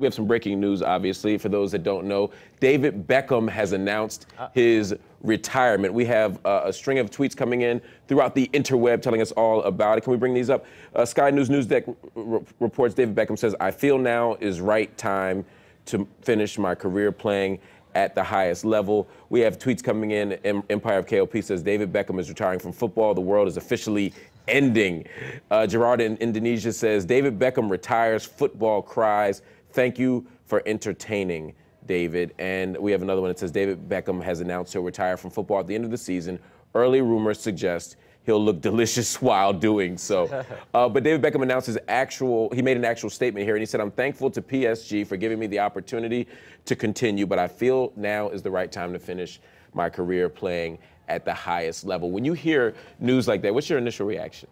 We have some breaking news, obviously, for those that don't know. David Beckham has announced uh. his retirement. We have uh, a string of tweets coming in throughout the interweb telling us all about it. Can we bring these up? Uh, Sky News Newsdeck re- reports David Beckham says, I feel now is right time to finish my career playing at the highest level. We have tweets coming in. M- Empire of KOP says David Beckham is retiring from football. The world is officially ending. Uh, Gerard in Indonesia says David Beckham retires, football cries. Thank you for entertaining, David. And we have another one that says David Beckham has announced he'll retire from football at the end of the season. Early rumors suggest he'll look delicious while doing so. Uh, but David Beckham announced his actual, he made an actual statement here, and he said, I'm thankful to PSG for giving me the opportunity to continue, but I feel now is the right time to finish my career playing at the highest level. When you hear news like that, what's your initial reaction?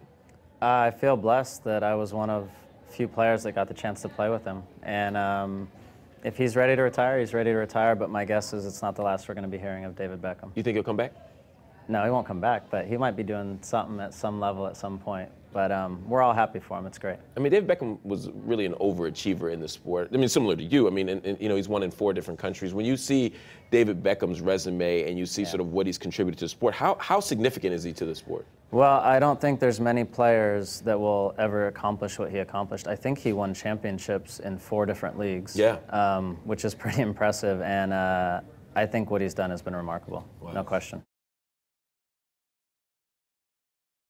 Uh, I feel blessed that I was one of few players that got the chance to play with him. And um, if he's ready to retire, he's ready to retire. But my guess is it's not the last we're going to be hearing of David Beckham. You think he'll come back? No, he won't come back, but he might be doing something at some level at some point. But um, we're all happy for him. It's great. I mean, Dave Beckham was really an overachiever in the sport. I mean, similar to you. I mean, and, and, you know, he's won in four different countries. When you see David Beckham's resume and you see yeah. sort of what he's contributed to the sport, how, how significant is he to the sport? Well, I don't think there's many players that will ever accomplish what he accomplished. I think he won championships in four different leagues. Yeah. Um, which is pretty impressive. And uh, I think what he's done has been remarkable. Wow. No question.